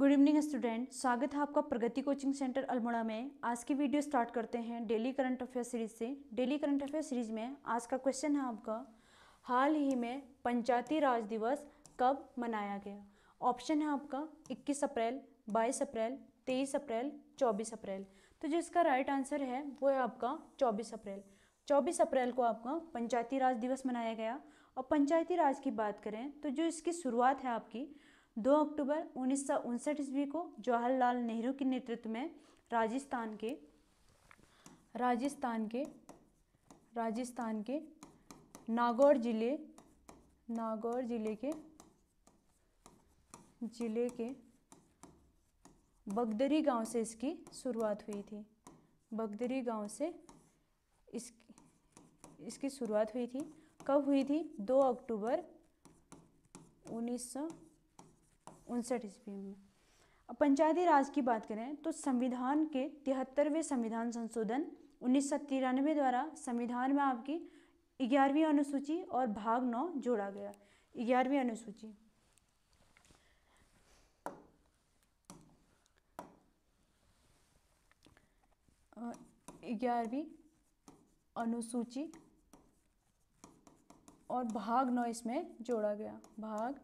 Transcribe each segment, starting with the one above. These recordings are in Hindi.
गुड इवनिंग स्टूडेंट स्वागत है आपका प्रगति कोचिंग सेंटर अल्मोड़ा में आज की वीडियो स्टार्ट करते हैं डेली करंट अफेयर सीरीज से डेली करंट अफेयर सीरीज में आज का क्वेश्चन है आपका हाल ही में पंचायती राज दिवस कब मनाया गया ऑप्शन है आपका 21 अप्रैल 22 अप्रैल 23 अप्रैल 24 अप्रैल तो जो इसका राइट आंसर है वो है आपका चौबीस अप्रैल चौबीस अप्रैल को आपका पंचायती राज दिवस मनाया गया और पंचायती राज की बात करें तो जो इसकी शुरुआत है आपकी 2 अक्टूबर उन्नीस सौ ईस्वी को जवाहरलाल नेहरू के नेतृत्व में राजस्थान के राजस्थान के राजस्थान के नागौर जिले नागौर जिले के जिले के बगदरी गांव से इसकी शुरुआत हुई थी बगदरी गांव से इस इसकी शुरुआत हुई थी कब हुई थी 2 अक्टूबर उन्नीस सौ उनसठ ईस्वी में अब पंचायती राज की बात करें तो संविधान के तिहत्तरवें संविधान संशोधन उन्नीस द्वारा संविधान में आपकी ग्यारहवीं अनुसूची और भाग नौ जोड़ा गया ग्यारहवीं अनुसूची ग्यारहवीं अनुसूची और भाग नौ इसमें जोड़ा गया भाग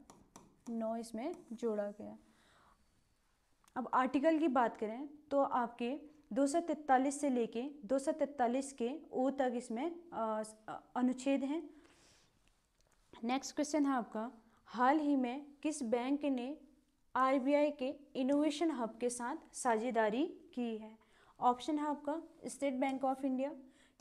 नौ इसमें जोड़ा गया अब आर्टिकल की बात करें तो आपके 243 से लेके 243 के ओ तक इसमें अनुच्छेद हैं नेक्स्ट क्वेश्चन है आपका हाल ही में किस बैंक ने आरबीआई के इनोवेशन हब के साथ साझेदारी की है ऑप्शन है आपका State Bank of India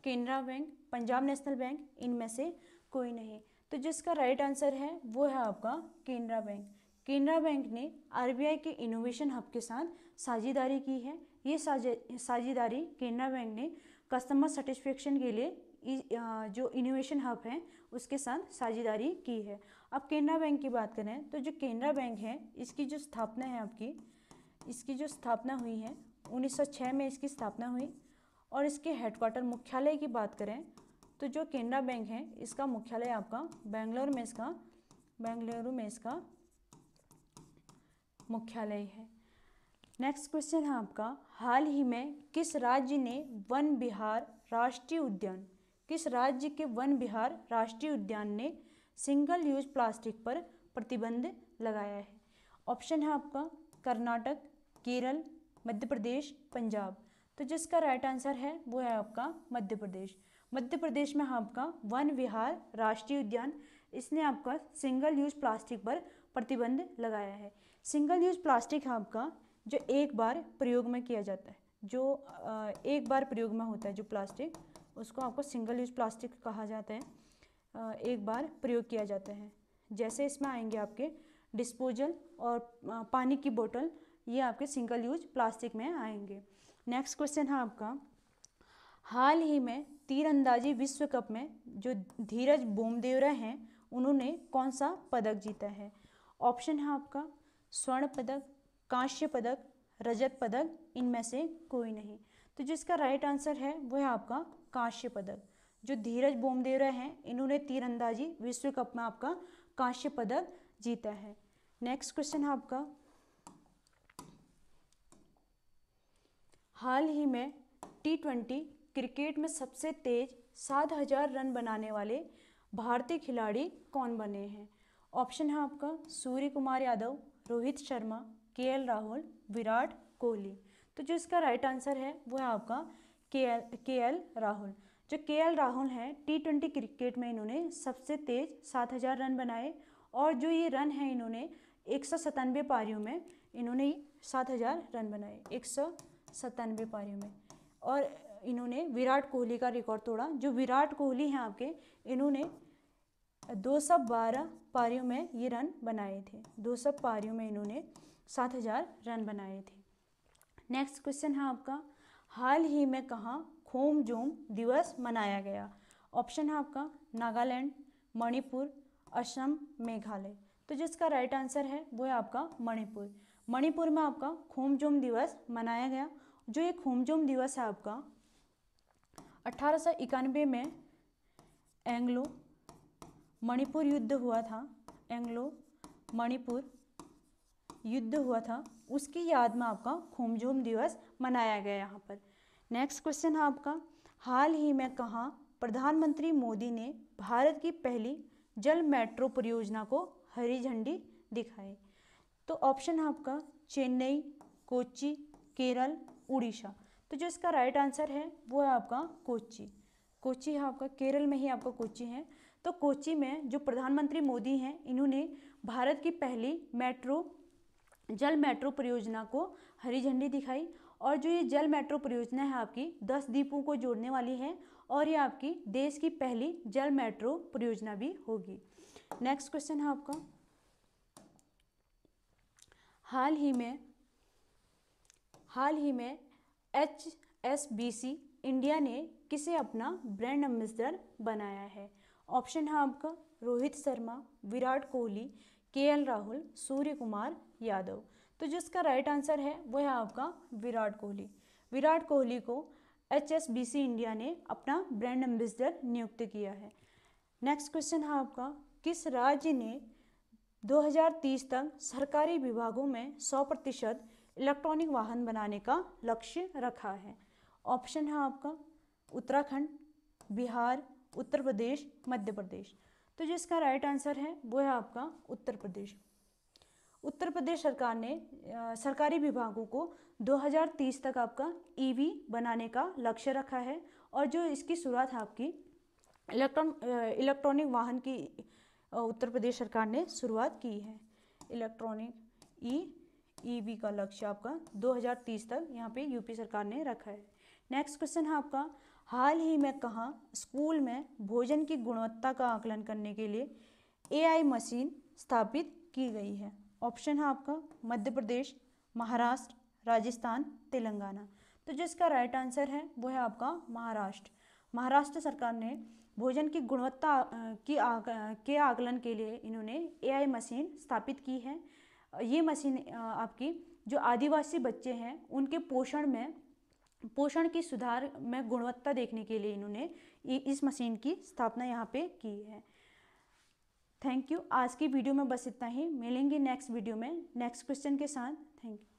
Canara Bank Punjab National Bank इनमें से कोई नहीं तो जिसका राइट आंसर है वो है आपका केनरा बैंक केनरा बैंक ने आरबीआई के इनोवेशन हब के साथ साझेदारी की है ये साझेदारी केनरा बैंक ने कस्टमर सेटिस्फेक्शन के लिए जो इनोवेशन हब है उसके साथ साझेदारी की है अब केनरा बैंक की बात करें तो जो केनरा बैंक है इसकी जो स्थापना है आपकी इसकी जो स्थापना हुई है 1906 में इसकी स्थापना हुई और इसके हेडक्वार्टर मुख्यालय की बात करें तो जो केनरा बैंक है इसका मुख्यालय आपका बेंगलोर में इसका बेंगलुरु में इसका मुख्यालय है नेक्स्ट क्वेश्चन है आपका हाल ही में किस राज्य ने वन बिहार राष्ट्रीय उद्यान किस राज्य के वन बिहार राष्ट्रीय उद्यान ने सिंगल यूज प्लास्टिक पर प्रतिबंध लगाया है ऑप्शन है आपका कर्नाटक केरल मध्य प्रदेश पंजाब तो जिसका राइट आंसर है वो है आपका मध्य प्रदेश मध्य प्रदेश में आपका वन विहार राष्ट्रीय उद्यान इसने आपका सिंगल यूज प्लास्टिक पर प्रतिबंध लगाया है सिंगल यूज प्लास्टिक आपका जो एक बार प्रयोग में किया जाता है जो एक बार प्रयोग में होता है जो प्लास्टिक उसको आपको सिंगल यूज प्लास्टिक कहा जाता है एक बार प्रयोग किया जाता है जैसे इसमें आएंगे आपके डिस्पोजल और पानी की बोतल ये आपके सिंगल यूज प्लास्टिक में आएंगे नेक्स्ट क्वेश्चन है आपका हाल ही में तीरंदाजी विश्व कप में जो धीरज बोमदेवरा हैं उन्होंने कौन सा पदक जीता है ऑप्शन है आपका स्वर्ण पदक कांस्य पदक रजत पदक इनमें से कोई नहीं तो जिसका राइट आंसर है वो है आपका कांस्य पदक जो धीरज बोमदेवरा हैं इन्होंने तीरंदाजी विश्व कप में आपका कांस्य पदक जीता है नेक्स्ट क्वेश्चन है आपका हाल ही में टी ट्वेंटी क्रिकेट में सबसे तेज सात हजार रन बनाने वाले भारतीय खिलाड़ी कौन बने हैं ऑप्शन है आपका सूर्य कुमार यादव रोहित शर्मा के राहुल विराट कोहली तो जो इसका राइट आंसर है वो है आपका के एल के एल राहुल जो के एल राहुल हैं टी ट्वेंटी क्रिकेट में इन्होंने सबसे तेज सात हजार रन बनाए और जो ये रन हैं इन्होंने एक सौ सतानवे पारियों में इन्होंने सात हजार रन बनाए एक सौ सतानवे पारियों में और इन्होंने विराट कोहली का रिकॉर्ड तोड़ा जो विराट कोहली हैं आपके इन्होंने दो सौ बारह पारियों में ये रन बनाए थे दो सौ पारियों में इन्होंने सात हजार रन बनाए थे नेक्स्ट क्वेश्चन है आपका हाल ही में कहाँ खोम जोम दिवस मनाया गया ऑप्शन है आपका नागालैंड मणिपुर असम मेघालय तो जिसका राइट आंसर है वो है आपका मणिपुर मणिपुर में आपका खोमजोम दिवस मनाया गया जो ये खोमजोम दिवस है आपका अट्ठारह में एंग्लो मणिपुर युद्ध हुआ था एंग्लो मणिपुर युद्ध हुआ था उसकी याद में आपका खूमझूम दिवस मनाया गया यहाँ पर नेक्स्ट क्वेश्चन है आपका हाल ही में कहा प्रधानमंत्री मोदी ने भारत की पहली जल मेट्रो परियोजना को हरी झंडी दिखाई तो ऑप्शन है आपका चेन्नई कोची केरल उड़ीसा तो जो इसका राइट आंसर है वो है आपका कोची कोची है आपका केरल में ही आपका कोची है तो कोची में जो प्रधानमंत्री मोदी हैं इन्होंने भारत की पहली मेट्रो जल मेट्रो परियोजना को हरी झंडी दिखाई और जो ये जल मेट्रो परियोजना है आपकी दस द्वीपों को जोड़ने वाली है और ये आपकी देश की पहली जल मेट्रो परियोजना भी होगी नेक्स्ट क्वेश्चन है आपका हाल ही में हाल ही में H S B C India ने किसे अपना ब्रांड एम्बेसडर बनाया है ऑप्शन है आपका रोहित शर्मा विराट कोहली के एल राहुल सूर्य कुमार यादव तो जिसका राइट आंसर है वो है आपका विराट कोहली विराट कोहली को H S B C India ने अपना ब्रांड एम्बेसडर नियुक्त किया है नेक्स्ट क्वेश्चन है आपका किस राज्य ने 2030 तक सरकारी विभागों में 100 प्रतिशत इलेक्ट्रॉनिक वाहन बनाने का लक्ष्य रखा है ऑप्शन है आपका उत्तराखंड बिहार उत्तर प्रदेश मध्य प्रदेश तो जिसका राइट आंसर है वो है आपका उत्तर प्रदेश उत्तर प्रदेश सरकार ने आ, सरकारी विभागों को 2030 तक आपका ईवी e बनाने का लक्ष्य रखा है और जो इसकी शुरुआत है आपकी इलेक्ट्रॉन इलेक्ट्रॉनिक वाहन की उत्तर प्रदेश सरकार ने शुरुआत की है electronic E e EV e का लक्ष्य आपका 2030 तक यहाँ पे यूपी सरकार ने रखा है नेक्स्ट क्वेश्चन है आपका हाल ही में कहाँ स्कूल में भोजन की गुणवत्ता का आकलन करने के लिए एआई मशीन स्थापित की गई है ऑप्शन है आपका मध्य प्रदेश महाराष्ट्र राजस्थान तेलंगाना तो जो इसका राइट आंसर है वो है आपका महाराष्ट्र महाराष्ट्र सरकार ने भोजन की गुणवत्ता की आग, के आकलन के लिए इन्होंने एआई मशीन स्थापित की है ये मशीन आपकी जो आदिवासी बच्चे हैं उनके पोषण में पोषण की सुधार में गुणवत्ता देखने के लिए इन्होंने इस मशीन की स्थापना यहाँ पे की है थैंक यू आज की वीडियो में बस इतना ही मिलेंगे नेक्स्ट वीडियो में नेक्स्ट क्वेश्चन के साथ थैंक यू